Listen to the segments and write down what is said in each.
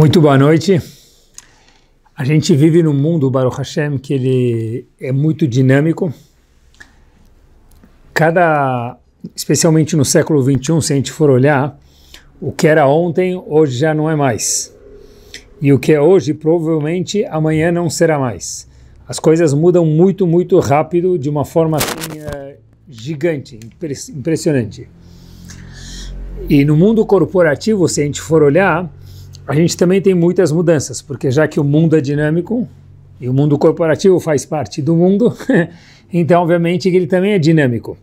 Muito boa noite. A gente vive num mundo, Baruch Hashem, que ele é muito dinâmico. Cada, especialmente no século 21, se a gente for olhar, o que era ontem, hoje já não é mais. E o que é hoje, provavelmente amanhã não será mais. As coisas mudam muito, muito rápido, de uma forma assim, é, gigante, impressionante. E no mundo corporativo, se a gente for olhar, a gente também tem muitas mudanças, porque já que o mundo é dinâmico e o mundo corporativo faz parte do mundo, então obviamente ele também é dinâmico.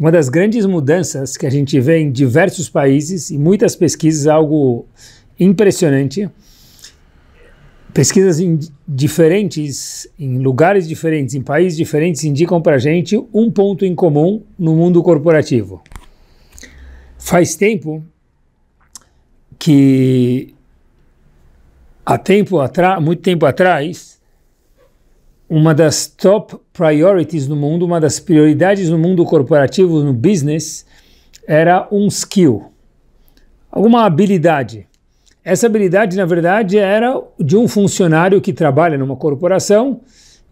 Uma das grandes mudanças que a gente vê em diversos países e muitas pesquisas, algo impressionante, pesquisas em diferentes, em lugares diferentes, em países diferentes, indicam para a gente um ponto em comum no mundo corporativo. Faz tempo que Há tempo atrás, muito tempo atrás, uma das top priorities no mundo, uma das prioridades no mundo corporativo, no business, era um skill, alguma habilidade. Essa habilidade, na verdade, era de um funcionário que trabalha numa corporação,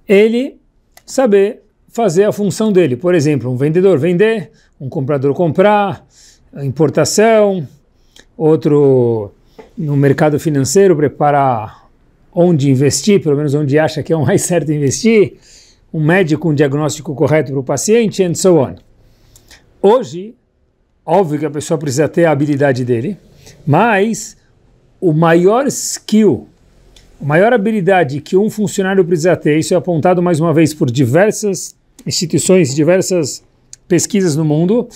ele saber fazer a função dele. Por exemplo, um vendedor vender, um comprador comprar, importação, outro no mercado financeiro, prepara onde investir, pelo menos onde acha que é o mais certo investir, um médico, um diagnóstico correto para o paciente, and so on. Hoje, óbvio que a pessoa precisa ter a habilidade dele, mas o maior skill, a maior habilidade que um funcionário precisa ter, isso é apontado mais uma vez por diversas instituições, diversas pesquisas no mundo,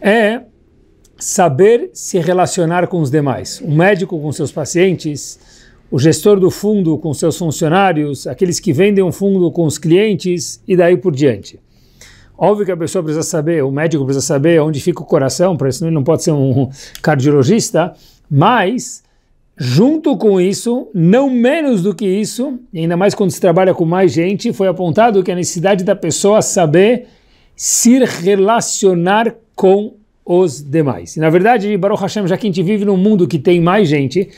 é saber se relacionar com os demais. Um médico com seus pacientes, o gestor do fundo com seus funcionários, aqueles que vendem um fundo com os clientes e daí por diante. Óbvio que a pessoa precisa saber, o médico precisa saber onde fica o coração, para isso não pode ser um cardiologista, mas junto com isso, não menos do que isso, ainda mais quando se trabalha com mais gente, foi apontado que a necessidade da pessoa saber se relacionar com os demais. E, na verdade, Baruch Hashem, já que a gente vive num mundo que tem mais gente,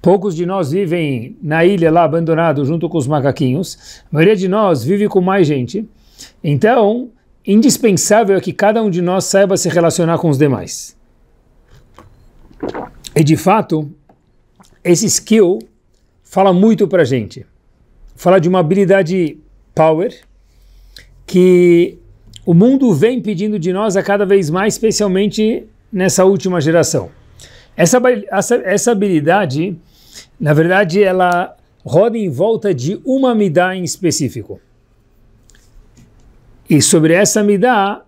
poucos de nós vivem na ilha lá, abandonado, junto com os macaquinhos, a maioria de nós vive com mais gente, então, indispensável é que cada um de nós saiba se relacionar com os demais. E, de fato, esse skill fala muito pra gente. Fala de uma habilidade power que o mundo vem pedindo de nós a cada vez mais, especialmente nessa última geração. Essa, essa, essa habilidade, na verdade, ela roda em volta de uma midá em específico. E sobre essa midá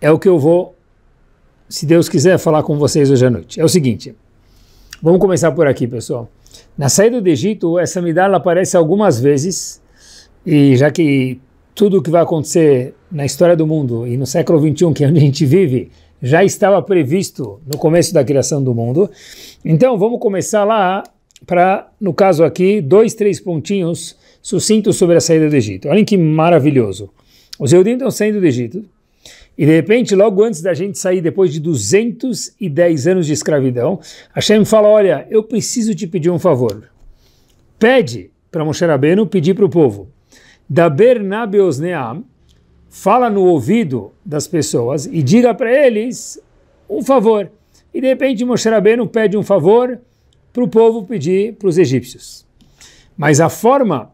é o que eu vou, se Deus quiser, falar com vocês hoje à noite. É o seguinte, vamos começar por aqui, pessoal. Na saída do Egito, essa midá ela aparece algumas vezes, e já que tudo o que vai acontecer na história do mundo e no século 21, que é onde a gente vive, já estava previsto no começo da criação do mundo. Então vamos começar lá para, no caso aqui, dois, três pontinhos sucintos sobre a saída do Egito. Olhem que maravilhoso. Os Eudim estão saindo do Egito e, de repente, logo antes da gente sair, depois de 210 anos de escravidão, Hashem fala, olha, eu preciso te pedir um favor. Pede para Moshe Rabbeinu pedir para o povo Daber Nabeosneam, fala no ouvido das pessoas e diga para eles um favor. E de repente Moshe Rabbeinu pede um favor para o povo pedir para os egípcios. Mas a forma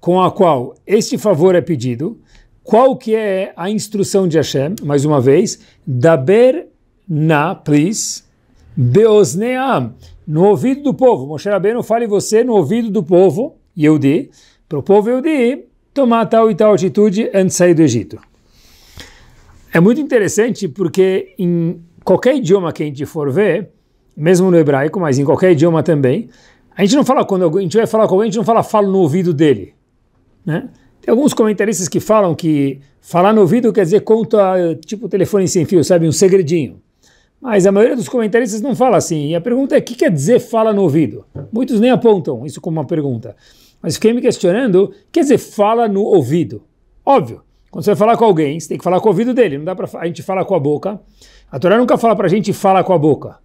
com a qual este favor é pedido, qual que é a instrução de Hashem, mais uma vez, Daber na, please, Beosneam, no ouvido do povo. Moshe Rabbeinu fale você no ouvido do povo, Yehudi, para o povo Yehudi, tomar tal e tal atitude antes de sair do Egito. É muito interessante porque em qualquer idioma que a gente for ver, mesmo no hebraico, mas em qualquer idioma também, a gente não fala quando a gente vai falar com alguém, a gente não fala falo no ouvido dele, né? Tem alguns comentaristas que falam que falar no ouvido quer dizer conta tipo telefone sem fio, sabe, um segredinho. Mas a maioria dos comentaristas não fala assim. E a pergunta é: o que quer dizer fala no ouvido? Muitos nem apontam isso como uma pergunta. Mas fiquei me questionando, quer dizer, fala no ouvido. Óbvio, quando você vai falar com alguém, você tem que falar com o ouvido dele, não dá para a gente falar com a boca. A Torá nunca fala para a gente falar com a boca,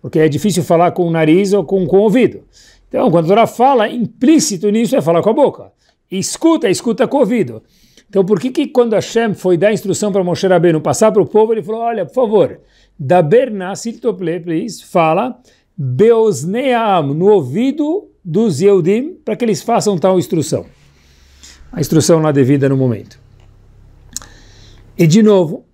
porque é difícil falar com o nariz ou com, com o ouvido. Então, quando a Torá fala, implícito nisso é falar com a boca. E escuta, escuta com o ouvido. Então, por que, que quando Hashem foi dar instrução para Moshe Rabbeinu passar para o povo, ele falou, olha, por favor, da Berná, s'il te please, fala, beosneam, no ouvido dos Yehudim para que eles façam tal instrução. A instrução lá devida no momento. E de novo,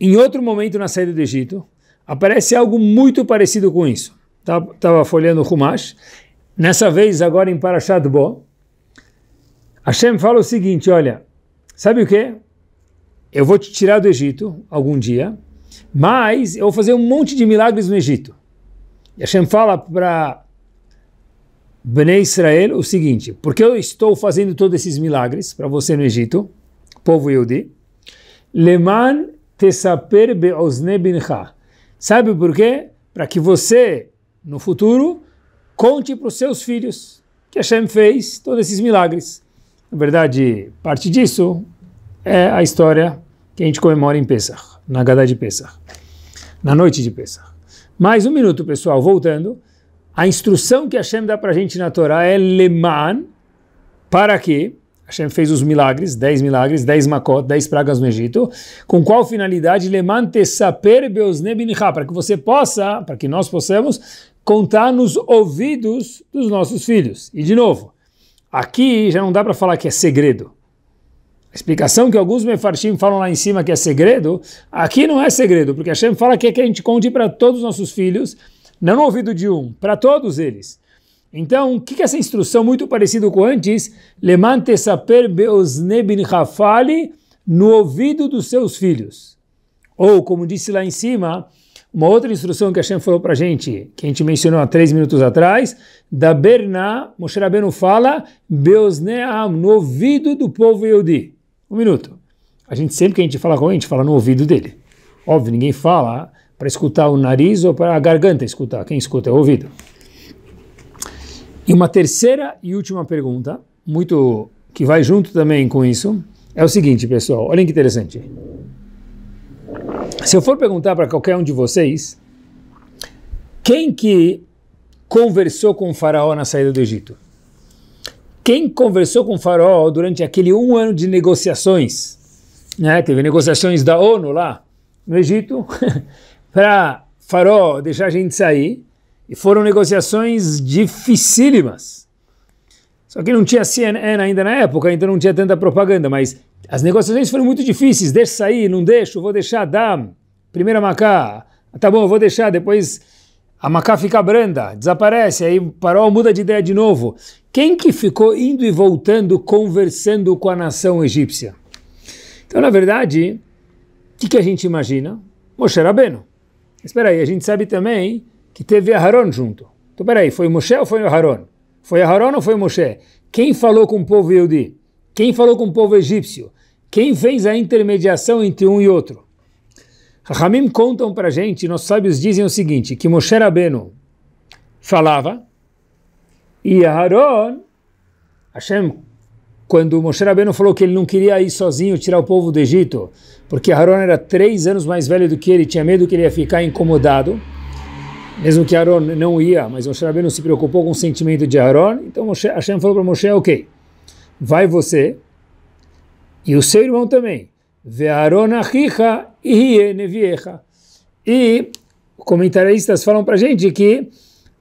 em outro momento na saída do Egito, aparece algo muito parecido com isso. Estava tá, folheando o Humash. Nessa vez, agora em Parashat Bo, Hashem fala o seguinte, olha, sabe o que? Eu vou te tirar do Egito algum dia, mas eu vou fazer um monte de milagres no Egito. E Hashem fala para Bnei Israel o seguinte: porque eu estou fazendo todos esses milagres para você no Egito, povo Yehudi? Leman tesaper be'ozne bincha. Sabe por quê? Para que você, no futuro, conte para os seus filhos que Hashem fez todos esses milagres. Na verdade, parte disso é a história que a gente comemora em Pesach, na Gadá de Pesach, na noite de Pesach. Mais um minuto, pessoal, voltando. A instrução que Hashem dá para a gente na Torá é Leman, para que Hashem fez os milagres, 10 milagres, 10 makot, dez pragas no Egito, com qual finalidade? Leman saper para que você possa, para que nós possamos, contar nos ouvidos dos nossos filhos. E de novo, aqui já não dá para falar que é segredo. A explicação que alguns mefarshim falam lá em cima que é segredo, aqui não é segredo, porque Hashem fala que é que a gente conte para todos os nossos filhos, não no ouvido de um, para todos eles. Então, o que, é essa instrução, muito parecida com antes, Lemante saper beosne bin hafali, no ouvido dos seus filhos. Ou, como disse lá em cima, uma outra instrução que a Shem falou para a gente, que a gente mencionou há três minutos atrás, da Berna, Moshe Rabbeinu fala, beosneam, no ouvido do povo Yehudi. Um minuto. A gente sempre que a gente fala com ele, a gente fala no ouvido dele. Óbvio, ninguém fala para escutar o nariz ou para a garganta escutar. Quem escuta é o ouvido. E uma terceira e última pergunta, muito que vai junto também com isso, é o seguinte, pessoal. Olhem que interessante. Se eu for perguntar para qualquer um de vocês, quem que conversou com o faraó na saída do Egito? Quem conversou com o faraó durante aquele um ano de negociações? Né? Teve negociações da ONU lá no Egito. para Faró deixar a gente sair, e foram negociações dificílimas. Só que não tinha CNN ainda na época, então não tinha tanta propaganda, mas as negociações foram muito difíceis. Deixa sair, não deixo, vou deixar, dá. Primeira macá, ah, tá bom, vou deixar, depois a macá fica branda, desaparece, aí farol muda de ideia de novo. Quem que ficou indo e voltando, conversando com a nação egípcia? Então, na verdade, o que, que a gente imagina? Moshe Rabbeinu. Espera aí, a gente sabe também que teve Aharon junto. Então, espera aí, foi Moshe ou foi Aharon? Foi Aharon ou foi Moshe? Quem falou com o povo Yehudi? Quem falou com o povo egípcio? Quem fez a intermediação entre um e outro? Ramim contam para a gente, nossos sábios dizem o seguinte, que Moshe Rabbeinu falava e Aharon, Hashem quando Moshe Rabbeinu falou que ele não queria ir sozinho tirar o povo do Egito, porque Aaron era três anos mais velho do que ele, tinha medo que ele ia ficar incomodado, mesmo que Aaron não ia, mas Moshe Rabbeinu se preocupou com o sentimento de Aaron, então Moshe, Hashem falou para Moshe, ok, vai você e o seu irmão também, E comentaristas falam para a gente que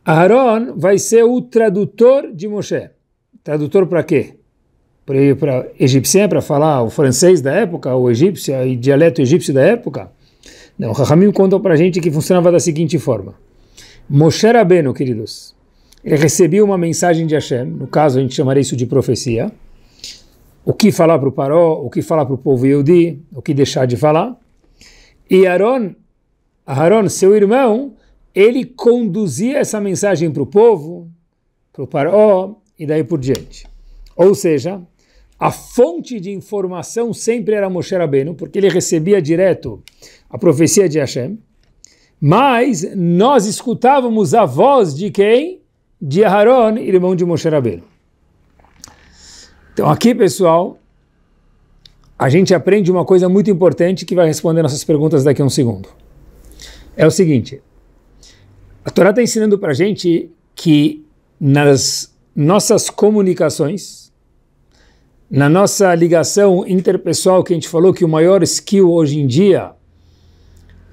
Aaron vai ser o tradutor de Moshe. Tradutor para quê? para egípcia para falar o francês da época, o egípcio e dialeto egípcio da época? Não, Rahamim conta para a gente que funcionava da seguinte forma. Moshe Rabbeinu, queridos, ele recebia uma mensagem de Hashem, no caso a gente chamaria isso de profecia, o que falar para o Paró, o que falar para o povo Yehudi, o que deixar de falar. E Aaron, Aaron, seu irmão, ele conduzia essa mensagem para o povo, para o Paró e daí por diante. Ou seja, a fonte de informação sempre era Moshe Rabbeinu, porque ele recebia direto a profecia de Hashem, mas nós escutávamos a voz de quem? De Aharon, irmão de Moshe Rabbeinu. Então aqui, pessoal, a gente aprende uma coisa muito importante que vai responder nossas perguntas daqui a um segundo. É o seguinte, a Torá está ensinando para a gente que nas nossas comunicações, na nossa ligação interpessoal que a gente falou que o maior skill hoje em dia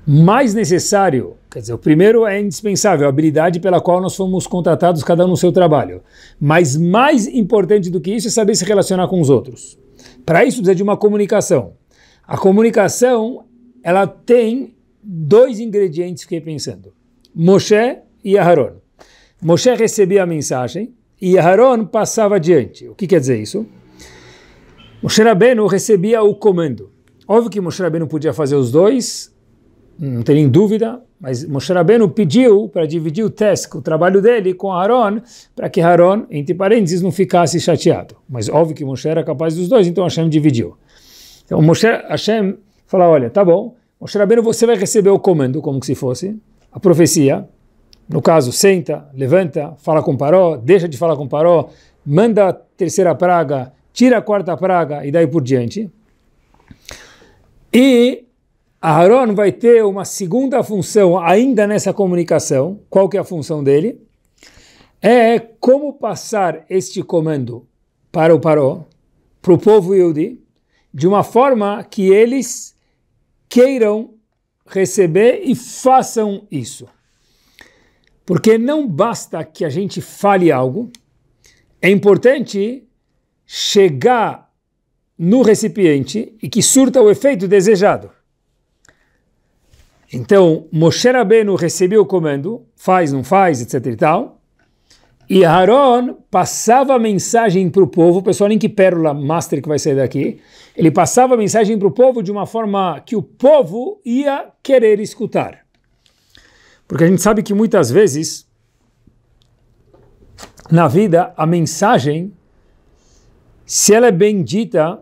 mais necessário, quer dizer, o primeiro é indispensável, a habilidade pela qual nós fomos contratados cada um no seu trabalho. Mas mais importante do que isso é saber se relacionar com os outros. Para isso precisa de uma comunicação. A comunicação, ela tem dois ingredientes, fiquei pensando. Moshe e Aharon. Moshe recebia a mensagem e Aharon passava adiante. O que quer dizer isso? Moshe Rabbeinu recebia o comando. Óbvio que Moshe Rabbeinu podia fazer os dois, não tem nem dúvida, mas Moshe Rabbeinu pediu para dividir o task, o trabalho dele com Aaron, para que Aaron, entre parênteses, não ficasse chateado. Mas óbvio que Moshe era capaz dos dois, então Hashem dividiu. Então Moshe, Hashem fala, olha, tá bom, Moshe Rabbeinu, você vai receber o comando, como que se fosse, a profecia, no caso, senta, levanta, fala com Paró, deixa de falar com Paró, manda a terceira praga tira a quarta praga e daí por diante. E Aharon vai ter uma segunda função ainda nessa comunicação. Qual que é a função dele? É como passar este comando para o Paró, para o povo Yudi, de uma forma que eles queiram receber e façam isso. Porque não basta que a gente fale algo, é importante chegar no recipiente e que surta o efeito desejado. Então, Moshe Rabbeinu recebeu o comando, faz, não faz, etc e tal, e Aaron passava a mensagem para o povo, pessoal, nem que pérola master que vai sair daqui, ele passava a mensagem para o povo de uma forma que o povo ia querer escutar. Porque a gente sabe que muitas vezes, na vida, a mensagem se ela é bendita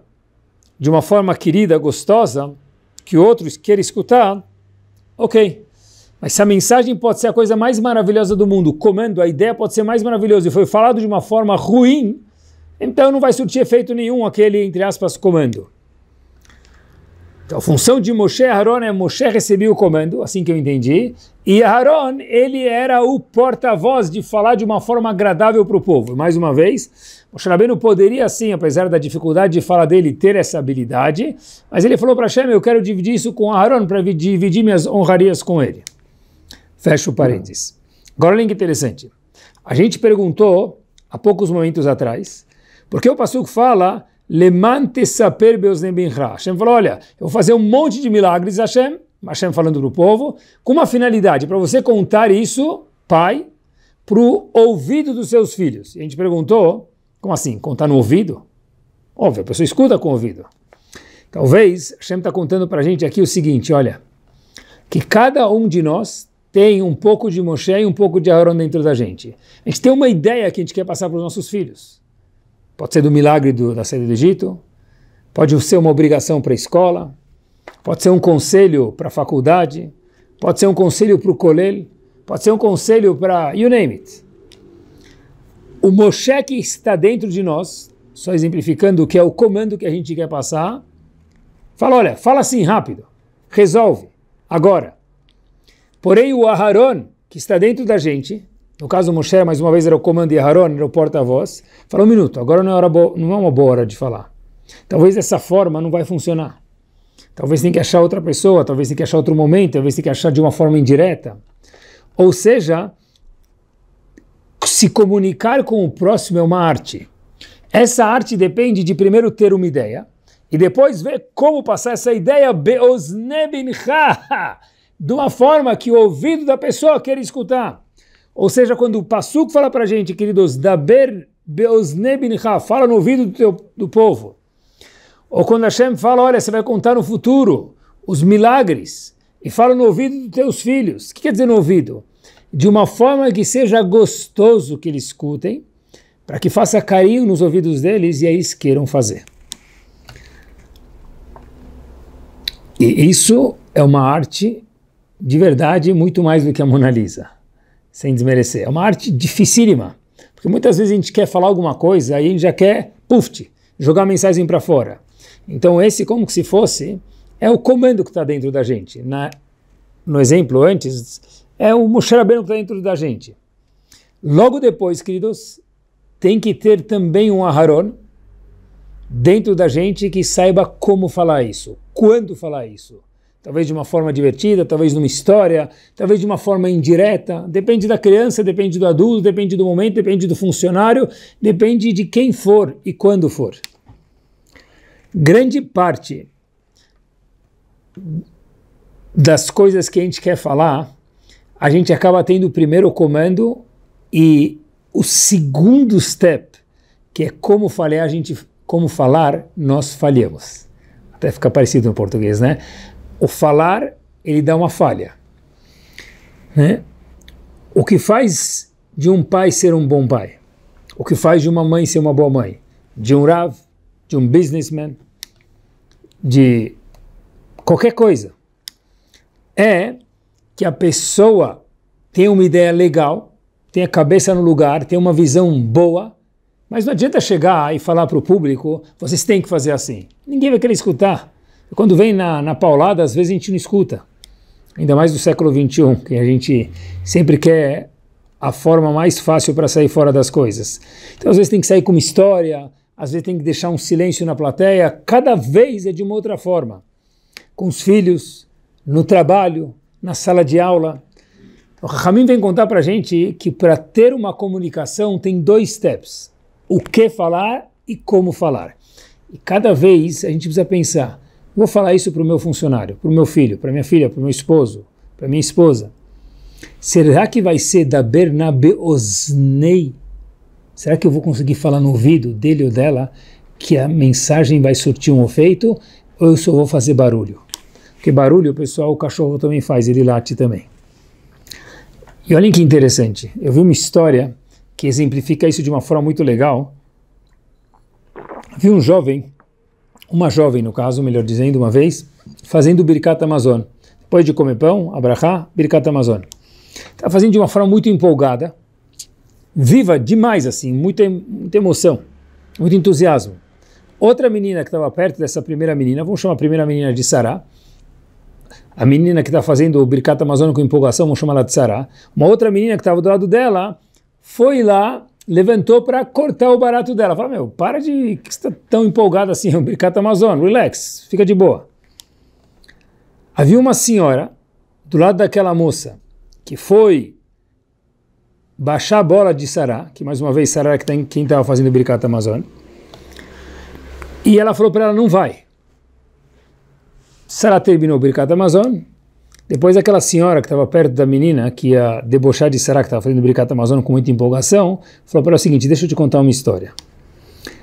de uma forma querida, gostosa, que outros querem escutar, ok. Mas se a mensagem pode ser a coisa mais maravilhosa do mundo, comando, a ideia pode ser mais maravilhosa e foi falado de uma forma ruim, então não vai surtir efeito nenhum aquele, entre aspas, comando. Então, a função de Moshe Haron é Moshe recebia o comando, assim que eu entendi, e Haron, ele era o porta-voz de falar de uma forma agradável para o povo. Mais uma vez, Moshe Rabbeinu poderia sim, apesar da dificuldade de falar dele, ter essa habilidade, mas ele falou para Hashem, eu quero dividir isso com Haron, para dividir minhas honrarias com ele. Fecho parênteses. Agora olha que interessante. A gente perguntou, há poucos momentos atrás, porque o Passuco fala Lemante saper beuznebinra. Hashem falou, olha, eu vou fazer um monte de milagres, Hashem, Hashem falando para o povo, com uma finalidade, para você contar isso, pai, para o ouvido dos seus filhos. E a gente perguntou, como assim, contar no ouvido? Óbvio, a pessoa escuta com o ouvido. Talvez Hashem está contando para a gente aqui o seguinte, olha, que cada um de nós tem um pouco de Moshe e um pouco de Aaron dentro da gente. A gente tem uma ideia que a gente quer passar para os nossos filhos pode ser do milagre do, da saída do Egito, pode ser uma obrigação para a escola, pode ser um conselho para a faculdade, pode ser um conselho para o colel, pode ser um conselho para you name it. O Moshe que está dentro de nós, só exemplificando o que é o comando que a gente quer passar, fala, olha, fala assim rápido, resolve, agora. Porém o Aharon, que está dentro da gente, no caso, Moshe, mais uma vez, era o comando de Haron, era o porta-voz. Fala um minuto, agora não, é não é uma boa hora de falar. Talvez dessa forma não vai funcionar. Talvez tem que achar outra pessoa, talvez tem que achar outro momento, talvez tem que achar de uma forma indireta. Ou seja, se comunicar com o próximo é uma arte. Essa arte depende de primeiro ter uma ideia e depois ver como passar essa ideia de uma forma que o ouvido da pessoa queira escutar. Ou seja, quando o Passuco fala para a gente, queridos, Daber Beoznebinha, fala no ouvido do, teu, do povo. Ou quando Hashem fala, olha, você vai contar no futuro os milagres, e fala no ouvido dos teus filhos. O que quer dizer no ouvido? De uma forma que seja gostoso que eles escutem, para que faça carinho nos ouvidos deles e eles queiram fazer. E isso é uma arte de verdade muito mais do que a Mona Lisa sem desmerecer. É uma arte dificílima, porque muitas vezes a gente quer falar alguma coisa aí a gente já quer, puf, jogar a mensagem para fora. Então esse como que se fosse é o comando que está dentro da gente. Na, no exemplo antes, é o Moshe que está dentro da gente. Logo depois, queridos, tem que ter também um Aharon dentro da gente que saiba como falar isso, quando falar isso talvez de uma forma divertida, talvez numa história, talvez de uma forma indireta. Depende da criança, depende do adulto, depende do momento, depende do funcionário, depende de quem for e quando for. Grande parte das coisas que a gente quer falar, a gente acaba tendo o primeiro comando e o segundo step, que é como falhar, a gente como falar, nós falhamos. Até fica parecido no português, né? o falar, ele dá uma falha. Né? O que faz de um pai ser um bom pai? O que faz de uma mãe ser uma boa mãe? De um Rav, de um businessman, de qualquer coisa. É que a pessoa tem uma ideia legal, tem a cabeça no lugar, tem uma visão boa, mas não adianta chegar e falar para o público, vocês têm que fazer assim. Ninguém vai querer escutar. Quando vem na, na paulada, às vezes a gente não escuta. Ainda mais do século XXI, que a gente sempre quer a forma mais fácil para sair fora das coisas. Então, às vezes tem que sair com uma história, às vezes tem que deixar um silêncio na plateia. Cada vez é de uma outra forma. Com os filhos, no trabalho, na sala de aula. O Ramin vem contar para a gente que para ter uma comunicação tem dois steps: o que falar e como falar. E cada vez a gente precisa pensar Vou falar isso para o meu funcionário, para o meu filho, para minha filha, para o meu esposo, para minha esposa. Será que vai ser da Bernabeosnei? Será que eu vou conseguir falar no ouvido dele ou dela que a mensagem vai surtir um efeito ou eu só vou fazer barulho? Porque barulho, pessoal, o cachorro também faz, ele late também. E olhem que interessante, eu vi uma história que exemplifica isso de uma forma muito legal. Vi um jovem uma jovem, no caso, melhor dizendo, uma vez, fazendo Birkat Amazon. Depois de comer pão, abrahá, Birkat Amazon. Está fazendo de uma forma muito empolgada, viva demais, assim, muita, muita emoção, muito entusiasmo. Outra menina que estava perto dessa primeira menina, vamos chamar a primeira menina de Sará, a menina que está fazendo o Birkat Amazônico com empolgação, vamos chamar ela de Sará. Uma outra menina que estava do lado dela foi lá levantou para cortar o barato dela. Fala, meu, para de que está tão empolgado assim, o Bricata tá Amazon, relax, fica de boa. Havia uma senhora do lado daquela moça que foi baixar a bola de Sará, que mais uma vez Sará é que tem tá quem estava fazendo o Bricata Amazon. E ela falou para ela não vai. Sará terminou o Bricata Amazon, depois aquela senhora que estava perto da menina, que ia debochar de Sarah, que estava fazendo Bricata Amazônia com muita empolgação, falou para ela o seguinte, deixa eu te contar uma história.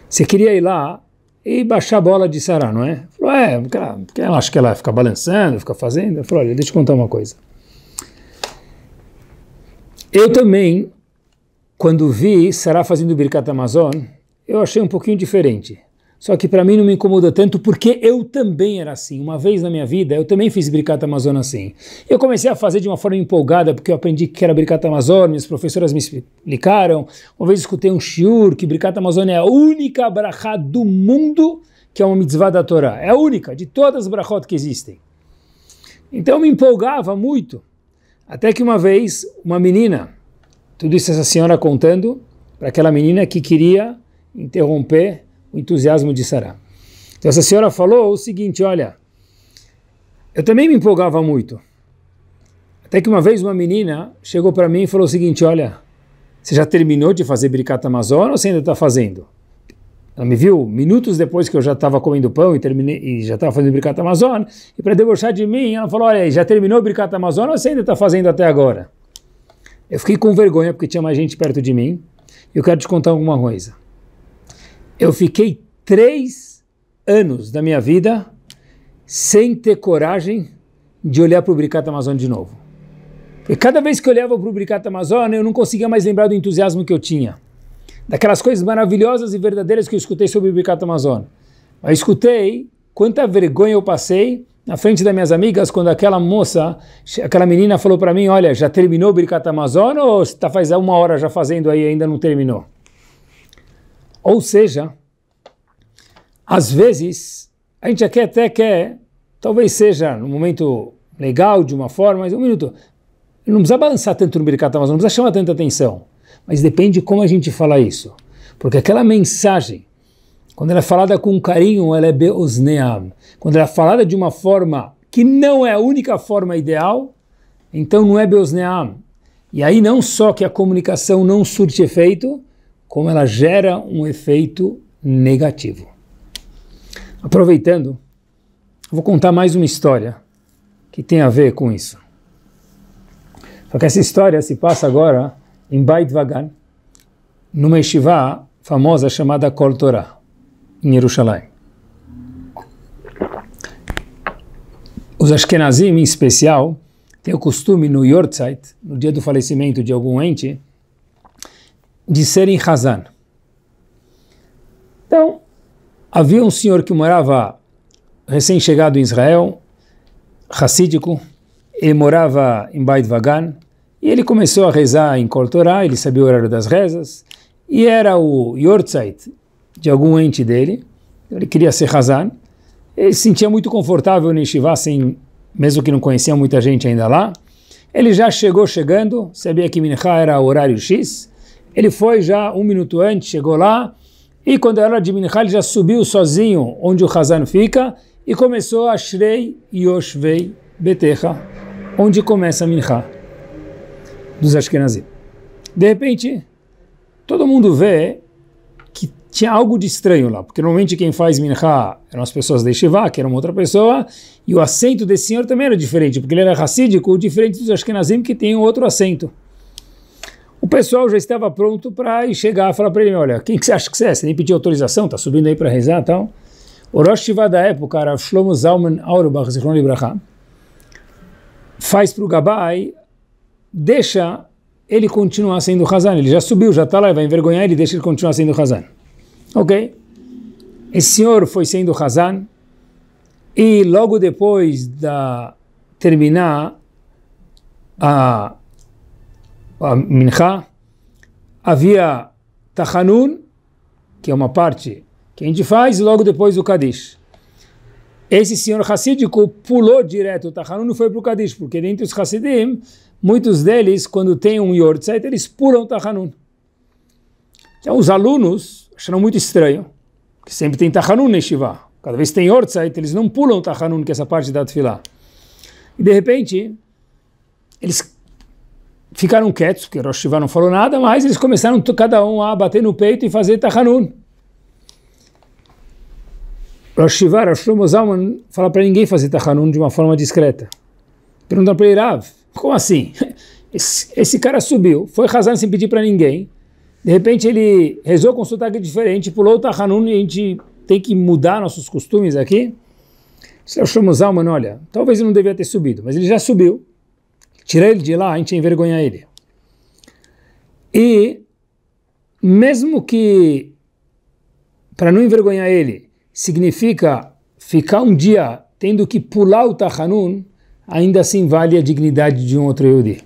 Você queria ir lá e baixar a bola de Sarah, não é? Falou, é, porque ela, porque ela acha que ela fica balançando, fica fazendo. Falou, olha, deixa eu te contar uma coisa. Eu também, quando vi Sarah fazendo Birkat Amazon, eu achei um pouquinho diferente. Só que para mim não me incomoda tanto porque eu também era assim. Uma vez na minha vida eu também fiz bricata amazona assim. Eu comecei a fazer de uma forma empolgada porque eu aprendi que era bricata amazona, minhas professoras me explicaram. Uma vez escutei um shiur que bricata amazona é a única brachá do mundo que é uma mitzvah da Torá. É a única de todas as brachot que existem. Então eu me empolgava muito. Até que uma vez uma menina, tudo isso essa senhora contando, para aquela menina que queria interromper o entusiasmo de Sarah. Então essa senhora falou o seguinte, olha, eu também me empolgava muito. Até que uma vez uma menina chegou para mim e falou o seguinte, olha, você já terminou de fazer bricata amazona ou você ainda está fazendo? Ela me viu minutos depois que eu já estava comendo pão e, terminei, e já estava fazendo Bricata Amazônia. E para debochar de mim, ela falou: Olha, já terminou Bricata Amazônia ou você ainda está fazendo até agora? Eu fiquei com vergonha porque tinha mais gente perto de mim. Eu quero te contar alguma coisa. Eu fiquei três anos da minha vida sem ter coragem de olhar para o Bricata Amazônia de novo. E cada vez que eu olhava para o Bricata Amazônia, eu não conseguia mais lembrar do entusiasmo que eu tinha. Daquelas coisas maravilhosas e verdadeiras que eu escutei sobre o Bricata Amazônia. Eu escutei quanta vergonha eu passei na frente das minhas amigas quando aquela moça, aquela menina falou para mim, olha, já terminou o Bricata Amazônia ou está faz uma hora já fazendo aí ainda não terminou? Ou seja, às vezes, a gente aqui até quer, talvez seja no momento legal, de uma forma, mas um minuto, não precisa balançar tanto no Birkat Amazon, não precisa chamar tanta atenção. Mas depende como a gente fala isso. Porque aquela mensagem, quando ela é falada com carinho, ela é beosneam. Quando ela é falada de uma forma que não é a única forma ideal, então não é beosneam. E aí não só que a comunicação não surte efeito, como ela gera um efeito negativo. Aproveitando, vou contar mais uma história que tem a ver com isso. Só que essa história se passa agora em Beit Vagan, numa estivá famosa chamada Kol Torah, em Jerusalém. Os Ashkenazim, em especial, têm o costume no Yortzeit, no dia do falecimento de algum ente, de serem Hazan. Então, havia um senhor que morava recém-chegado em Israel, racídico, e morava em Beit Vagan, e ele começou a rezar em Kol Torah, ele sabia o horário das rezas, e era o Yortzeit de algum ente dele, ele queria ser Hazan, ele se sentia muito confortável em Shiva, sem, mesmo que não conhecia muita gente ainda lá, ele já chegou chegando, sabia que Minha era o horário X, ele foi já um minuto antes, chegou lá, e quando era de Minha, ele já subiu sozinho onde o Hazan fica e começou a Shrei Yoshvei Betecha, onde começa a Minha, dos Ashkenazim. De repente, todo mundo vê que tinha algo de estranho lá, porque normalmente quem faz Minha eram as pessoas de Yeshiva, que era uma outra pessoa, e o assento desse senhor também era diferente, porque ele era racídico, diferente dos Ashkenazim que tem outro assento. O pessoal já estava pronto para ir chegar e falar para ele, olha, quem que você acha que você é? Você nem pediu autorização, está subindo aí para rezar e tal. O Rosh Shiva da época, Rav Shlomo Zalman Auerbach, Zichron Libraha, faz para o Gabai, deixa ele continuar sendo Hazan. Ele já subiu, já está lá, vai envergonhar ele, deixa ele continuar sendo Hazan. Ok? Esse senhor foi sendo Hazan, e logo depois da terminar a a Minha, havia Tahanun, que é uma parte que a gente faz, e logo depois o Kadish. Esse senhor Hassídico pulou direto o Tahanun e foi para o Kadish, porque dentre os Hassidim, muitos deles, quando tem um Yortzeit, eles pulam o Tahanun. Então os alunos acharam muito estranho, que sempre tem Tahanun em Shiva. Cada vez que tem Yortzeit, eles não pulam o Tahanun, que é essa parte da Tfilah. E de repente, eles ficaram quietos, porque Rosh Hashivá não falou nada, mas eles começaram cada um a bater no peito e fazer Tahanun. Rosh Hashivá, Rosh Shlomo Zalman, fala para ninguém fazer Tahanun de uma forma discreta. Pergunta para ele, Rav, como assim? Esse, esse, cara subiu, foi Hazan sem pedir para ninguém, de repente ele rezou com um sotaque diferente, pulou o Tahanun e a gente tem que mudar nossos costumes aqui? Se Rosh Shlomo Zalman, olha, talvez ele não devia ter subido, mas ele já subiu, Tirar ele de lá, a gente envergonha ele. E mesmo que para não envergonhar ele significa ficar um dia tendo que pular o Tahanun, ainda assim vale a dignidade de um outro Yehudi.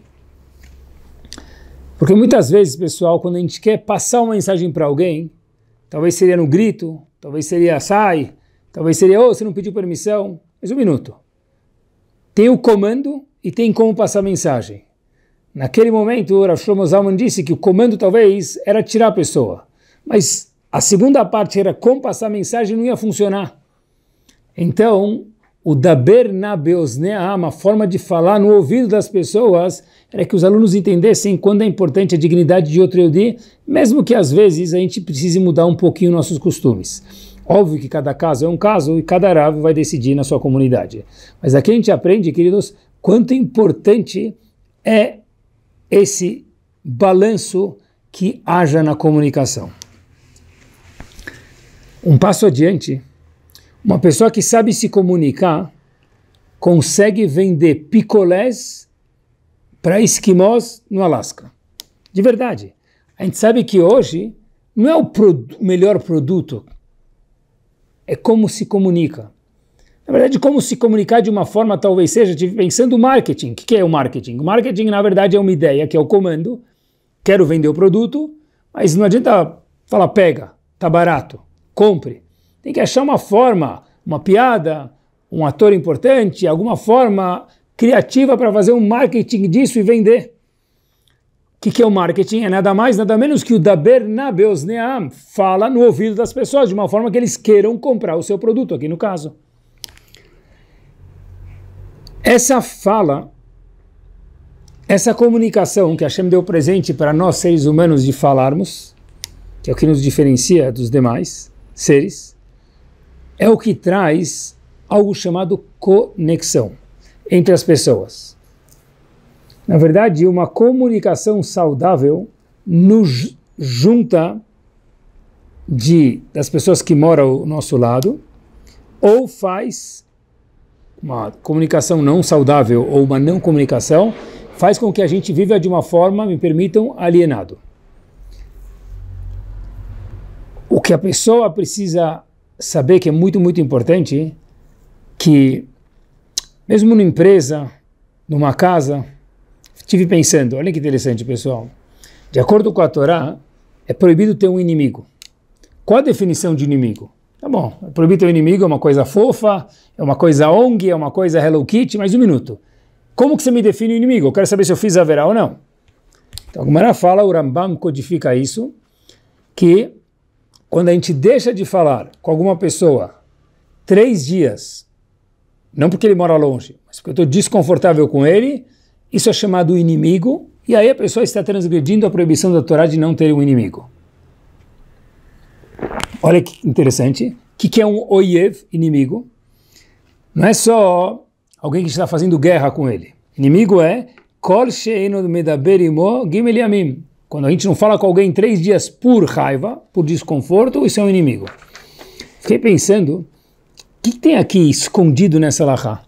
Porque muitas vezes, pessoal, quando a gente quer passar uma mensagem para alguém, talvez seria no grito, talvez seria sai, talvez seria, oh, você não pediu permissão. Mas um minuto. Tem o comando e tem como passar mensagem. Naquele momento, o Shlomo Zalman disse que o comando talvez era tirar a pessoa, mas a segunda parte era como passar mensagem não ia funcionar. Então, o daber na beosnea, uma forma de falar no ouvido das pessoas, era que os alunos entendessem quando é importante a dignidade de outro Yehudi, mesmo que às vezes a gente precise mudar um pouquinho nossos costumes. Óbvio que cada caso é um caso e cada Rav vai decidir na sua comunidade. Mas aqui a gente aprende, queridos, quanto importante é esse balanço que haja na comunicação. Um passo adiante, uma pessoa que sabe se comunicar consegue vender picolés para esquimós no Alasca. De verdade. A gente sabe que hoje não é o melhor produto, é como se comunica na verdade, como se comunicar de uma forma talvez seja pensando marketing. O que é o marketing? O marketing, na verdade, é uma ideia que é o comando. Quero vender o produto, mas não adianta falar pega, tá barato, compre. Tem que achar uma forma, uma piada, um ator importante, alguma forma criativa para fazer um marketing disso e vender. O que, que é o marketing? É nada mais, nada menos que o Daber Nabeosneam fala no ouvido das pessoas, de uma forma que eles queiram comprar o seu produto, aqui no caso. Essa fala, essa comunicação que Hashem deu presente para nós seres humanos de falarmos, que é o que nos diferencia dos demais seres, é o que traz algo chamado conexão entre as pessoas. Na verdade, uma comunicação saudável nos junta de das pessoas que moram ao nosso lado ou faz uma comunicação não saudável ou uma não comunicação, faz com que a gente viva de uma forma, me permitam, alienado. O que a pessoa precisa saber que é muito, muito importante, que mesmo numa empresa, numa casa, estive pensando, olha que interessante, pessoal. De acordo com a Torá, é proibido ter um inimigo. Qual a definição de inimigo? Tá bom, proibir teu inimigo é uma coisa fofa, é uma coisa ONG, é uma coisa Hello Kitty, mas um minuto. Como que você me define o inimigo? Eu quero saber se eu fiz a verá ou não. Então, como ela fala, o Rambam codifica isso, que quando a gente deixa de falar com alguma pessoa três dias, não porque ele mora longe, mas porque eu estou desconfortável com ele, isso é chamado inimigo, e aí a pessoa está transgredindo a proibição da Torá de não ter um inimigo. Olha que interessante. O que, que é um oiev, inimigo? Não é só alguém que está fazendo guerra com ele. Inimigo é kol medaberimo gimeliamim. Quando a gente não fala com alguém três dias por raiva, por desconforto, isso é um inimigo. Fiquei pensando, o que, tem aqui escondido nessa lahá?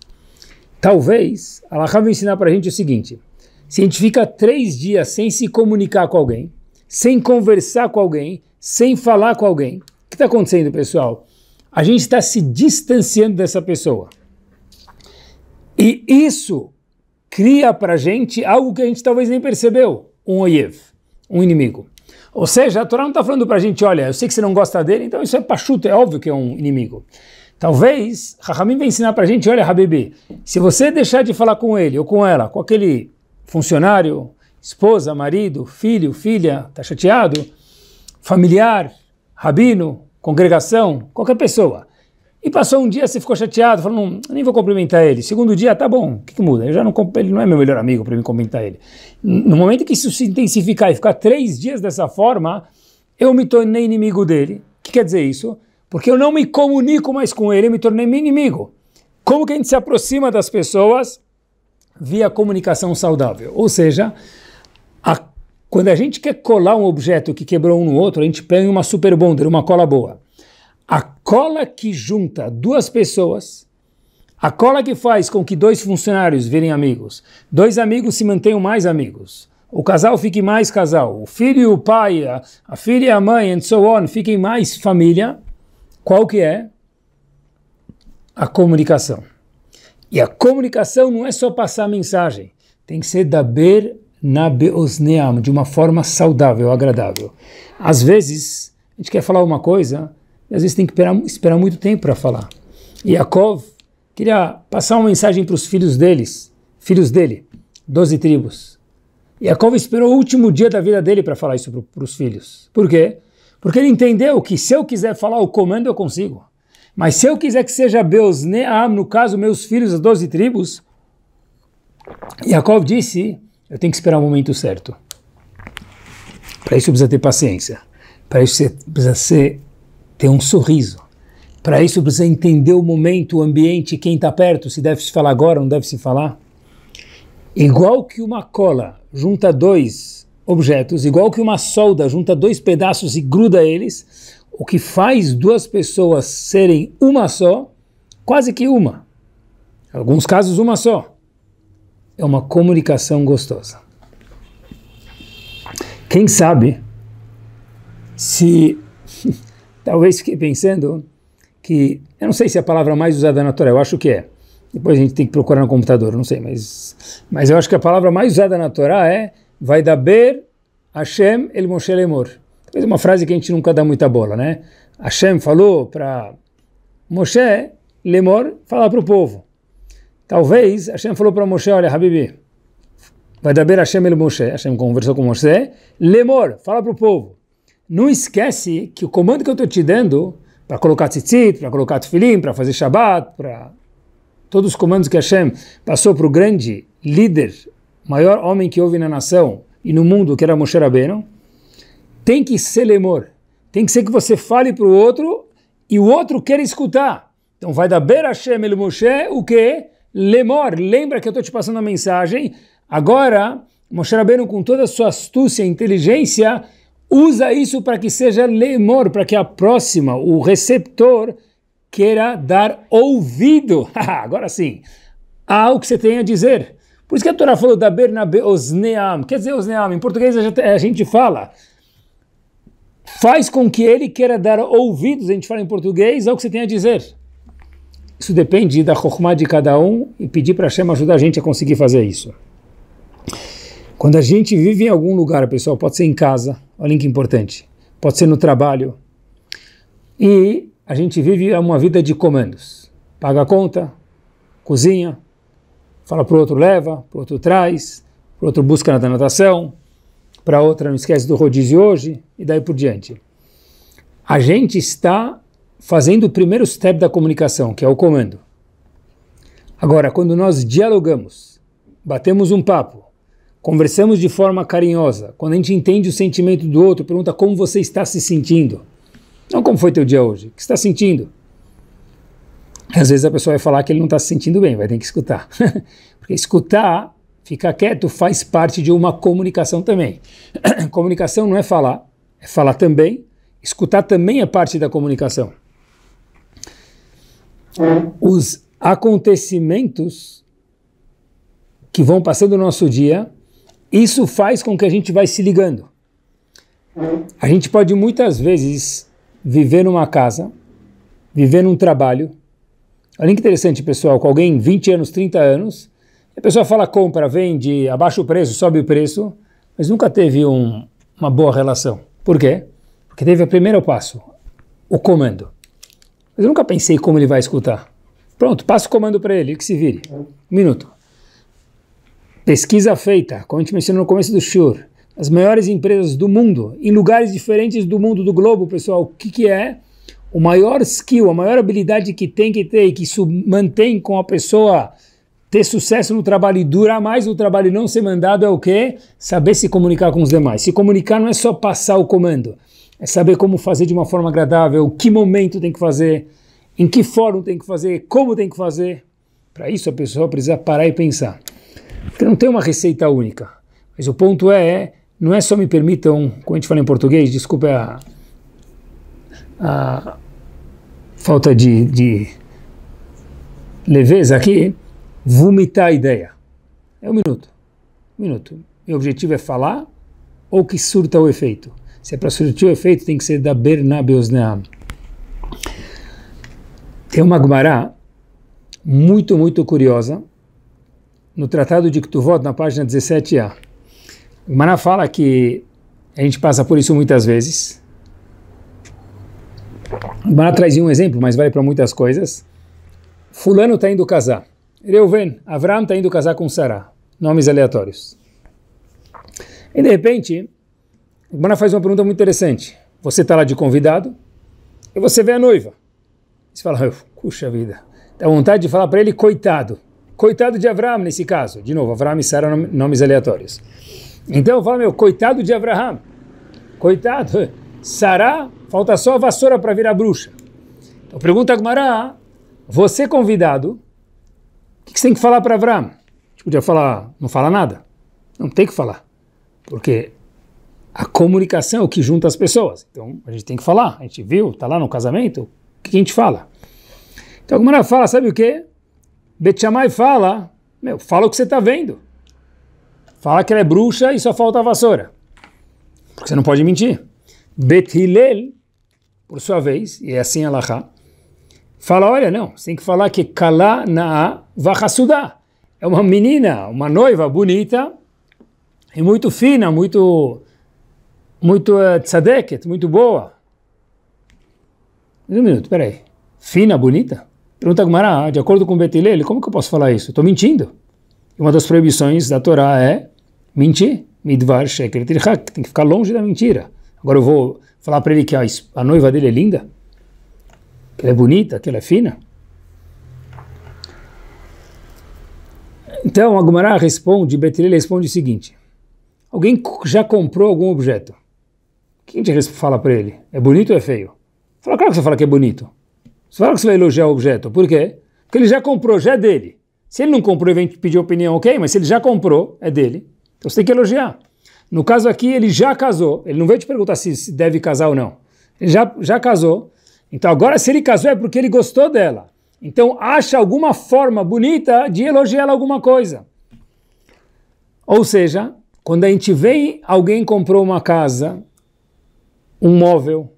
Talvez a lahá vai ensinar para a gente o seguinte: se a gente fica três dias sem se comunicar com alguém, sem conversar com alguém, sem falar com alguém, que está acontecendo, pessoal? A gente está se distanciando dessa pessoa. E isso cria para a gente algo que a gente talvez nem percebeu, um oiev, um inimigo. Ou seja, a Torá não está falando para a gente, olha, eu sei que você não gosta dele, então isso é pachuto, é óbvio que é um inimigo. Talvez, Rahamim vai ensinar para a gente, olha, Habibi, se você deixar de falar com ele ou com ela, com aquele funcionário, esposa, marido, filho, filha, está chateado, familiar, rabino, congregação, qualquer pessoa. E passou um dia, você ficou chateado, falou, não, nem vou cumprimentar ele. Segundo dia, tá bom, o que, que, muda? Eu já não, ele não é meu melhor amigo para me cumprimentar ele. No momento que isso se intensificar e ficar três dias dessa forma, eu me tornei inimigo dele. O que quer dizer isso? Porque eu não me comunico mais com ele, eu me tornei meu inimigo. Como que a gente se aproxima das pessoas? Via comunicação saudável. Ou seja, quando a gente quer colar um objeto que quebrou um no outro, a gente põe uma super bonder, uma cola boa. A cola que junta duas pessoas, a cola que faz com que dois funcionários virem amigos, dois amigos se mantenham mais amigos, o casal fique mais casal, o filho e o pai, a, a filha e a mãe, and so on, fiquem mais família, qual que é? A comunicação. E a comunicação não é só passar mensagem, tem que ser da ber na beosneam, de uma forma saudável, agradável. Às vezes, a gente quer falar uma coisa, e às vezes tem que esperar, esperar muito tempo para falar. E Yaakov queria passar uma mensagem para os filhos deles, filhos dele, doze tribos. E Yaakov esperou o último dia da vida dele para falar isso para os filhos. Por quê? Porque ele entendeu que se eu quiser falar o comando, eu consigo. Mas se eu quiser que seja Beosneam, no caso, meus filhos, as doze tribos, Jacob disse eu tenho que esperar o momento certo. Para isso precisa ter paciência. Para isso precisa ser, ter um sorriso. Para isso precisa entender o momento, o ambiente, quem está perto, se deve se falar agora, não deve se falar. Igual que uma cola junta dois objetos, igual que uma solda junta dois pedaços e gruda eles, o que faz duas pessoas serem uma só, quase que uma. Em alguns casos, uma só é uma comunicação gostosa. Quem sabe se talvez fique pensando que eu não sei se é a palavra mais usada na Torá, eu acho que é. Depois a gente tem que procurar no computador, não sei, mas mas eu acho que a palavra mais usada na Torá é vai dar ber Hashem el Moshe lemor. Talvez uma frase que a gente nunca dá muita bola, né? Hashem falou para Moshe lemor falar para o povo. Talvez Hashem falou para Moshe, olha, Habibi, vai dar Hashem el Moshe. Hashem conversou com Moshe. Lemor, fala para o povo. Não esquece que o comando que eu estou te dando para colocar tzitzit, para colocar tefilim, para fazer shabat, para todos os comandos que Hashem passou para o grande líder, maior homem que houve na nação e no mundo, que era Moshe Rabbeinu, tem que ser lemor. Tem que ser que você fale para o outro e o outro quer escutar. Então vai dar beira Hashem el Moshe o quê? Lemor, lembra que eu estou te passando a mensagem. Agora, Moshe Rabbeinu, com toda a sua astúcia e inteligência, usa isso para que seja lemor, para que a próxima, o receptor, queira dar ouvido, agora sim, ao que você tem a dizer. Por isso que a Torá falou da Bernabe Osneam, quer dizer Osneam, em português a gente fala, faz com que ele queira dar ouvidos, a gente fala em português, ao é que você tem a dizer. Isso depende da Chokhmah de cada um e pedir para Hashem ajudar a gente a conseguir fazer isso. Quando a gente vive em algum lugar, pessoal, pode ser em casa, olha que importante, pode ser no trabalho, e a gente vive uma vida de comandos. Paga a conta, cozinha, fala para o outro leva, para o outro traz, para o outro busca na natação, para outra não esquece do rodízio hoje, e daí por diante. A gente está fazendo o primeiro step da comunicação, que é o comando. Agora, quando nós dialogamos, batemos um papo, conversamos de forma carinhosa, quando a gente entende o sentimento do outro, pergunta como você está se sentindo. Não como foi teu dia hoje, o que está sentindo? Às vezes a pessoa vai falar que ele não está se sentindo bem, vai ter que escutar. Porque escutar, ficar quieto, faz parte de uma comunicação também. comunicação não é falar, é falar também. Escutar também é parte da comunicação os acontecimentos que vão passando no nosso dia, isso faz com que a gente vai se ligando. A gente pode muitas vezes viver numa casa, viver num trabalho. Olha que interessante, pessoal, com alguém 20 anos, 30 anos, a pessoa fala compra, vende, abaixa o preço, sobe o preço, mas nunca teve um, uma boa relação. Por quê? Porque teve o primeiro passo, o comando. Mas eu nunca pensei como ele vai escutar. Pronto, passo o comando para ele, que se vire. Um minuto. Pesquisa feita, como a gente mencionou no começo do Shure, as maiores empresas do mundo, em lugares diferentes do mundo, do globo, pessoal, o que, que é? O maior skill, a maior habilidade que tem que ter e que isso mantém com a pessoa ter sucesso no trabalho e durar mais no trabalho e não ser mandado é o quê? Saber se comunicar com os demais. Se comunicar não é só passar o comando é saber como fazer de uma forma agradável, que momento tem que fazer, em que fórum tem que fazer, como tem que fazer. Para isso a pessoa precisa parar e pensar. Porque não tem uma receita única. Mas o ponto é, é não é só me permitam, como a gente fala em português, desculpa a, a falta de, de leveza aqui, vomitar a ideia. É um minuto. Um minuto. Meu objetivo é falar ou que surta o efeito. Se é para surtir o efeito, tem que ser da Bernabeusneam. Tem uma Gumará muito, muito curiosa no Tratado de Ktuvot, na página 17a. Gumará fala que a gente passa por isso muitas vezes. Gumará traz um exemplo, mas vale para muitas coisas. Fulano está indo casar. Reuven, Avram está indo casar com Sará. Nomes aleatórios. E de repente, o faz uma pergunta muito interessante. Você está lá de convidado e você vê a noiva. Você fala, puxa vida. Dá vontade de falar para ele, coitado. Coitado de Abraão nesse caso. De novo, Abraão e Sara, nomes aleatórios. Então fala meu, coitado de Abraão. Coitado. Sara, falta só a vassoura para virar bruxa. Então pergunta a Gmará, você convidado, o que, que, você tem que falar para Avram? A gente podia falar, não fala nada. Não tem que falar. Porque a comunicação é o que junta as pessoas. Então a gente tem que falar. A gente viu, está lá no casamento, o que a gente fala? Então a Gumara fala, sabe o quê? Betchamai fala, meu, fala o que você está vendo. Fala que ela é bruxa e só falta a vassoura. Porque você não pode mentir. Bet Hillel, por sua vez, e é assim Allahá, fala, olha, não, você tem que falar que Kala Na'a Vahasudá. É uma menina, uma noiva bonita e muito fina, muito muito uh, tzadeket, muito boa. Um minuto, peraí. Fina, bonita? Pergunta a Gumara, de acordo com Betilel, como que eu posso falar isso? Estou mentindo. Uma das proibições da Torá é mentir. Midvar Sheker tem que ficar longe da mentira. Agora eu vou falar para ele que a, a noiva dele é linda, que ela é bonita, que ela é fina. Então, a Gumara responde, Betilel responde o seguinte. Alguém já comprou algum objeto? Quem te fala para ele? É bonito ou é feio? Fala, claro que você fala que é bonito. Você fala que você vai elogiar o objeto. Por quê? Porque ele já comprou, já é dele. Se ele não comprou e vem te pedir opinião, ok, mas se ele já comprou, é dele. Então você tem que elogiar. No caso aqui, ele já casou. Ele não veio te perguntar se deve casar ou não. Ele já, já casou. Então agora, se ele casou, é porque ele gostou dela. Então acha alguma forma bonita de elogiar alguma coisa. Ou seja, quando a gente vê alguém comprou uma casa um móvel,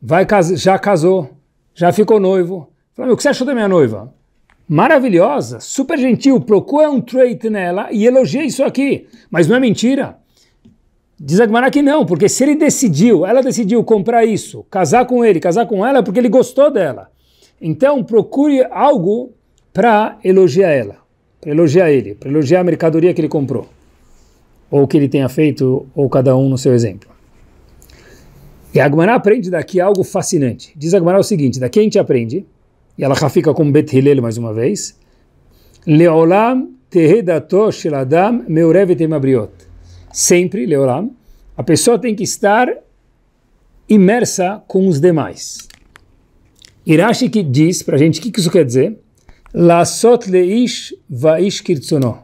vai já casou, já ficou noivo. Fala, o que você achou da minha noiva? Maravilhosa, super gentil, procura um trait nela e elogia isso aqui. Mas não é mentira. Diz Agmará que não, porque se ele decidiu, ela decidiu comprar isso, casar com ele, casar com ela, é porque ele gostou dela. Então procure algo para elogiar ela, para elogiar ele, para elogiar a mercadoria que ele comprou, ou que ele tenha feito, ou cada um no seu exemplo. E a Agmará aprende daqui algo fascinante. Diz a Agmará o seguinte: daqui a gente aprende, e ela fica com Bet Hillel mais uma vez, Leolam shiladam meurev temabriot. Sempre, Leolam, a pessoa tem que estar imersa com os demais. Irashi que diz para a gente o que, que isso quer dizer. Lasot leish vaish kirtsono.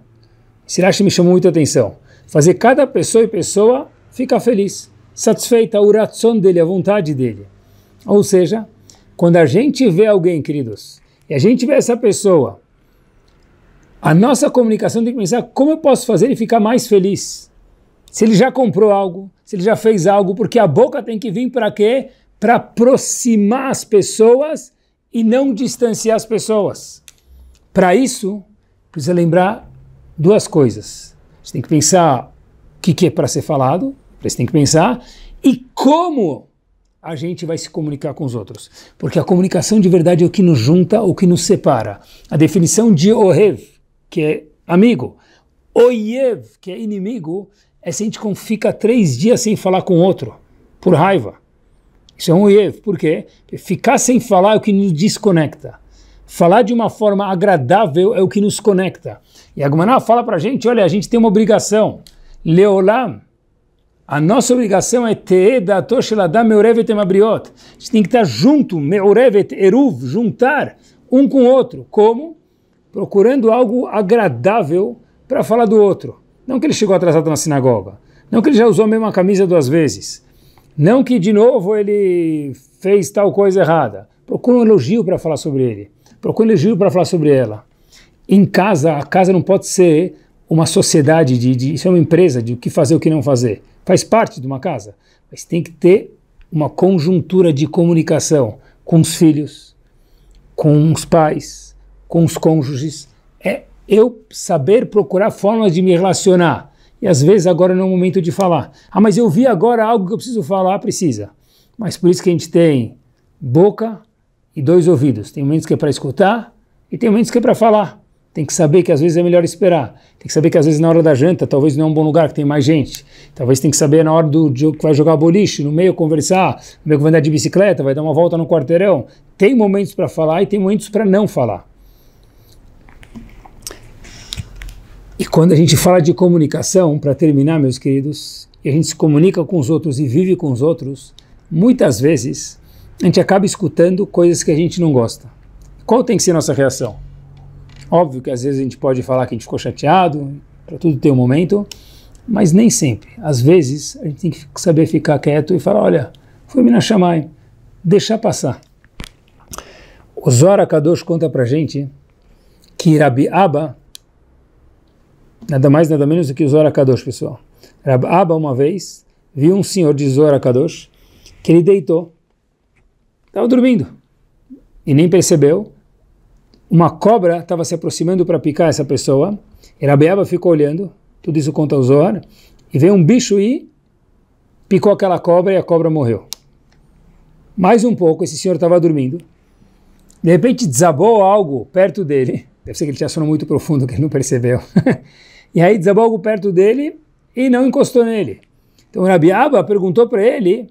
Irashi me chamou muita atenção. Fazer cada pessoa e pessoa ficar feliz satisfeita a oração dele, a vontade dele. Ou seja, quando a gente vê alguém, queridos, e a gente vê essa pessoa, a nossa comunicação tem que pensar como eu posso fazer ele ficar mais feliz. Se ele já comprou algo, se ele já fez algo, porque a boca tem que vir para quê? Para aproximar as pessoas e não distanciar as pessoas. Para isso, precisa lembrar duas coisas. A gente tem que pensar o que, que é para ser falado Daí você tem que pensar. E como a gente vai se comunicar com os outros? Porque a comunicação de verdade é o que nos junta, o que nos separa. A definição de Ohev, que é amigo, Oyev, que é inimigo, é se a gente fica três dias sem falar com outro, por raiva. Isso é um Oyev. Por quê? Ficar sem falar é o que nos desconecta. Falar de uma forma agradável é o que nos conecta. E a Gumaná fala para a gente, olha, a gente tem uma obrigação. Leolam, a nossa obrigação é ter da A gente tem que estar junto, meurevet eruv, juntar um com o outro. Como? Procurando algo agradável para falar do outro. Não que ele chegou atrasado na sinagoga. Não que ele já usou a mesma camisa duas vezes. Não que, de novo, ele fez tal coisa errada. Procura um elogio para falar sobre ele. Procura um elogio para falar sobre ela. Em casa, a casa não pode ser uma sociedade de, de isso é uma empresa de o que fazer e o que não fazer faz parte de uma casa, mas tem que ter uma conjuntura de comunicação com os filhos, com os pais, com os cônjuges. É eu saber procurar formas de me relacionar. E às vezes agora não é o momento de falar. Ah, mas eu vi agora algo que eu preciso falar, precisa. Mas por isso que a gente tem boca e dois ouvidos. Tem momentos que é para escutar e tem momentos que é para falar. Tem que saber que às vezes é melhor esperar. Tem que saber que às vezes na hora da janta talvez não é um bom lugar, que tem mais gente. Talvez tem que saber na hora do que vai jogar boliche, no meio conversar, no meio que vai andar de bicicleta, vai dar uma volta no quarteirão. Tem momentos para falar e tem momentos para não falar. E quando a gente fala de comunicação, para terminar, meus queridos, e a gente se comunica com os outros e vive com os outros, muitas vezes a gente acaba escutando coisas que a gente não gosta. Qual tem que ser a nossa reação? Óbvio que às vezes a gente pode falar que a gente ficou chateado, para tudo ter um momento, mas nem sempre. Às vezes a gente tem que saber ficar quieto e falar: olha, fui me chamar, deixar passar. O Zora Kadosh conta para gente que Rabi Abba, nada mais nada menos do que o Zora Kadosh, pessoal. Rabi Abba uma vez viu um senhor de Zora Kadosh que ele deitou, estava dormindo e nem percebeu uma cobra estava se aproximando para picar essa pessoa. E Rabiaba ficou olhando, tudo isso conta o Zohar, e veio um bicho e picou aquela cobra e a cobra morreu. Mais um pouco, esse senhor estava dormindo. De repente desabou algo perto dele. Deve ser que ele tinha sono muito profundo que ele não percebeu. e aí desabou algo perto dele e não encostou nele. Então Rabiaba perguntou para ele: O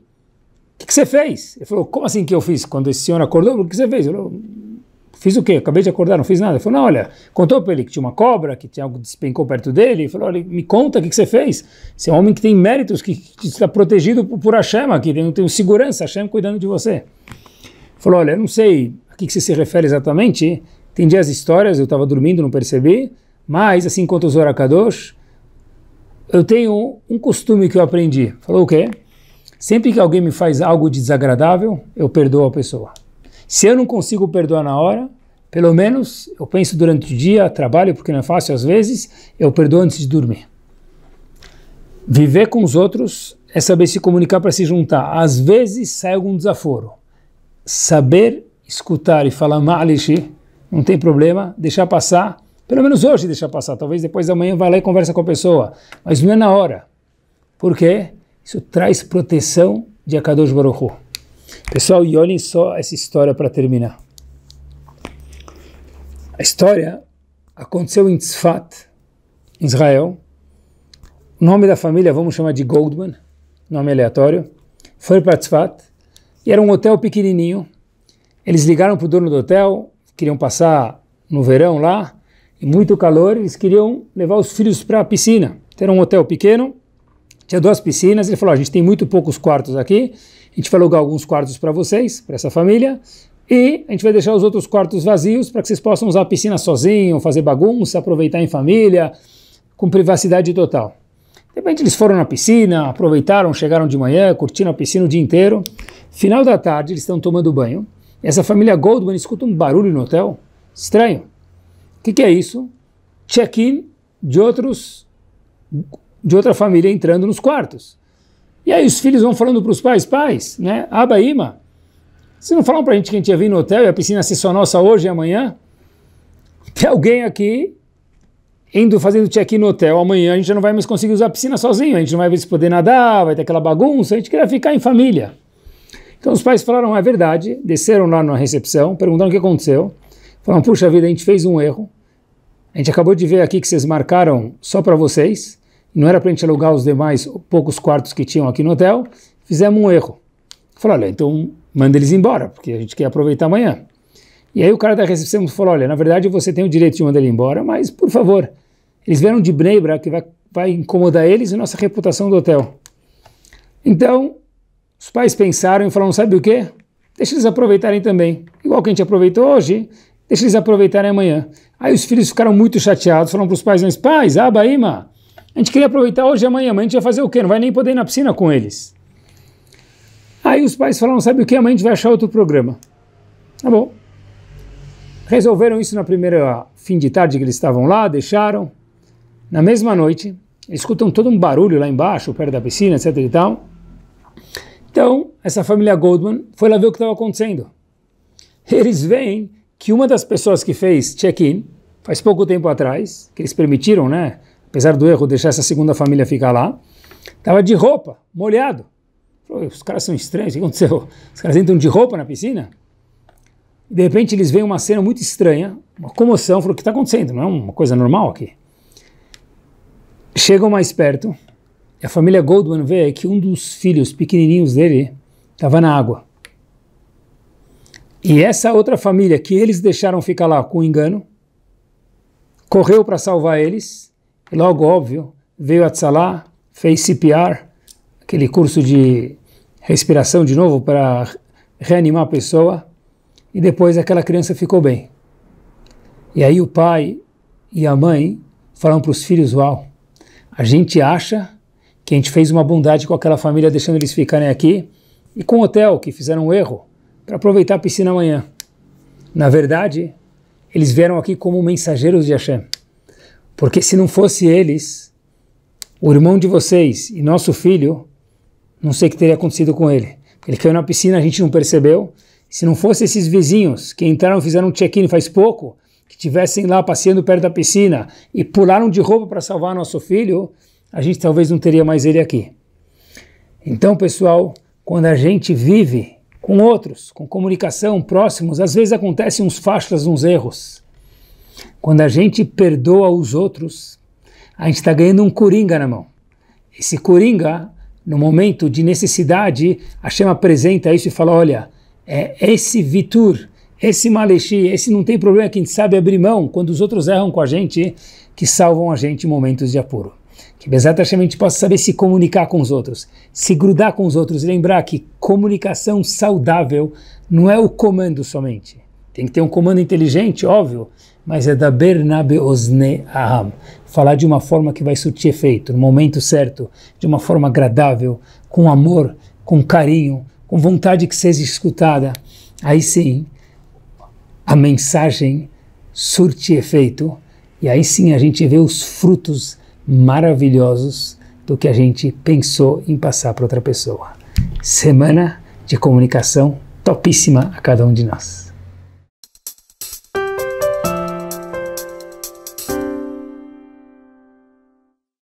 que, que, você fez? Ele falou: Como assim que eu fiz? Quando esse senhor acordou, o que você fez? Ele falou: Fiz o quê? Acabei de acordar, não fiz nada. Ele falou, não, olha, contou para ele que tinha uma cobra, que tinha algo despencou perto dele. Ele falou, olha, me conta o que, que você fez. Você é um homem que tem méritos, que, está protegido por, a Hashem aqui, tem, tem segurança, Hashem cuidando de você. Ele falou, olha, não sei a que, que você se refere exatamente, entendi as histórias, eu estava dormindo, não percebi, mas, assim quanto os Orakadosh, eu tenho um costume que eu aprendi. Falou o quê? Sempre que alguém me faz algo de desagradável, eu perdoo a pessoa. Se eu não consigo perdoar na hora, pelo menos eu penso durante o dia, trabalho porque não é fácil às vezes, eu perdoo antes de dormir. Viver com os outros é saber se comunicar para se juntar. Às vezes sai algum desaforo. Saber escutar e falar malishi, não tem problema, deixar passar, pelo menos hoje deixar passar, talvez depois da manhã vai lá e conversa com a pessoa, mas não é na hora. Por quê? Isso traz proteção de Akadosh Baruch Hu. Pessoal, e olhem só essa história para terminar. A história aconteceu em Tzfat, Israel. O nome da família, vamos chamar de Goldman, nome aleatório. Foi para Tzfat e era um hotel pequenininho. Eles ligaram para o dono do hotel, queriam passar no verão lá, e muito calor, eles queriam levar os filhos para a piscina. Então, era um hotel pequeno, tinha duas piscinas. Ele falou: a gente tem muito poucos quartos aqui a gente vai alugar alguns quartos para vocês, para essa família, e a gente vai deixar os outros quartos vazios para que vocês possam usar a piscina sozinho, fazer bagunça, aproveitar em família, com privacidade total. De repente eles foram na piscina, aproveitaram, chegaram de manhã, curtiram a piscina o dia inteiro. Final da tarde, eles estão tomando banho. Essa família Goldman escuta um barulho no hotel. Estranho. O que, que é isso? Check-in de outros de outra família entrando nos quartos. E aí os filhos vão falando para os pais, pais, né? Abaíma, vocês não falaram para a gente que a gente ia vir no hotel e a piscina ser só nossa hoje e amanhã? Tem alguém aqui indo fazendo check-in no hotel, amanhã a gente já não vai mais conseguir usar a piscina sozinho, a gente não vai se poder nadar, vai ter aquela bagunça, a gente queria ficar em família. Então os pais falaram, ah, é verdade, desceram lá na recepção, perguntaram o que aconteceu, falaram, puxa vida, a gente fez um erro, a gente acabou de ver aqui que vocês marcaram só para vocês, não era para a gente alugar os demais poucos quartos que tinham aqui no hotel, fizemos um erro. Falou, olha, então manda eles embora, porque a gente quer aproveitar amanhã. E aí o cara da recepção falou, olha, na verdade você tem o direito de mandar ele embora, mas por favor, eles vieram de Bnebra, que vai, vai incomodar eles e nossa reputação do hotel. Então, os pais pensaram e falaram, sabe o quê? Deixa eles aproveitarem também. Igual que a gente aproveitou hoje, deixa eles aproveitarem amanhã. Aí os filhos ficaram muito chateados, falaram para os pais, mas pais, abaíma, a gente queria aproveitar hoje e amanhã, amanhã a gente vai fazer o quê? Não vai nem poder ir na piscina com eles. Aí os pais falaram, sabe o que? Amanhã a gente vai achar outro programa. Tá bom. Resolveram isso na primeira fim de tarde que eles estavam lá, deixaram. Na mesma noite, escutam todo um barulho lá embaixo, perto da piscina, etc e tal. Então, essa família Goldman foi lá ver o que estava acontecendo. Eles veem que uma das pessoas que fez check-in, faz pouco tempo atrás, que eles permitiram, né, apesar do erro, deixar essa segunda família ficar lá. Estava de roupa, molhado. os caras são estranhos, o que aconteceu? Os caras entram de roupa na piscina? De repente eles veem uma cena muito estranha, uma comoção, falou, o que está acontecendo? Não é uma coisa normal aqui. Chegam mais perto, e a família Goldman vê que um dos filhos pequenininhos dele estava na água. E essa outra família que eles deixaram ficar lá com engano, correu para salvar eles logo óbvio, veio a Tzalá, fez CPR, aquele curso de respiração de novo para reanimar a pessoa, e depois aquela criança ficou bem. E aí o pai e a mãe falaram para os filhos: Uau, a gente acha que a gente fez uma bondade com aquela família deixando eles ficarem aqui e com o hotel, que fizeram um erro, para aproveitar a piscina amanhã. Na verdade, eles vieram aqui como mensageiros de Hashem. Porque se não fosse eles, o irmão de vocês e nosso filho, não sei o que teria acontecido com ele. Ele caiu na piscina, a gente não percebeu. Se não fosse esses vizinhos que entraram, fizeram um check-in faz pouco, que tivessem lá passeando perto da piscina e pularam de roupa para salvar nosso filho, a gente talvez não teria mais ele aqui. Então, pessoal, quando a gente vive com outros, com comunicação, próximos, às vezes acontecem uns faixas, uns erros. Quando a gente perdoa os outros, a gente está ganhando um coringa na mão. Esse coringa, no momento de necessidade, Hashem apresenta isso e fala: olha, é esse Vitur, esse Maleshi, esse não tem problema, quem sabe abrir mão quando os outros erram com a gente, que salvam a gente em momentos de apuro. Que exatamente a gente possa saber se comunicar com os outros, se grudar com os outros e lembrar que comunicação saudável não é o comando somente. Tem que ter um comando inteligente, óbvio, mas é da Bernabe Osne Aham. Falar de uma forma que vai surtir efeito, no momento certo, de uma forma agradável, com amor, com carinho, com vontade que seja escutada. Aí sim, a mensagem surte efeito. E aí sim a gente vê os frutos maravilhosos do que a gente pensou em passar para outra pessoa. Semana de comunicação topíssima a cada um de nós.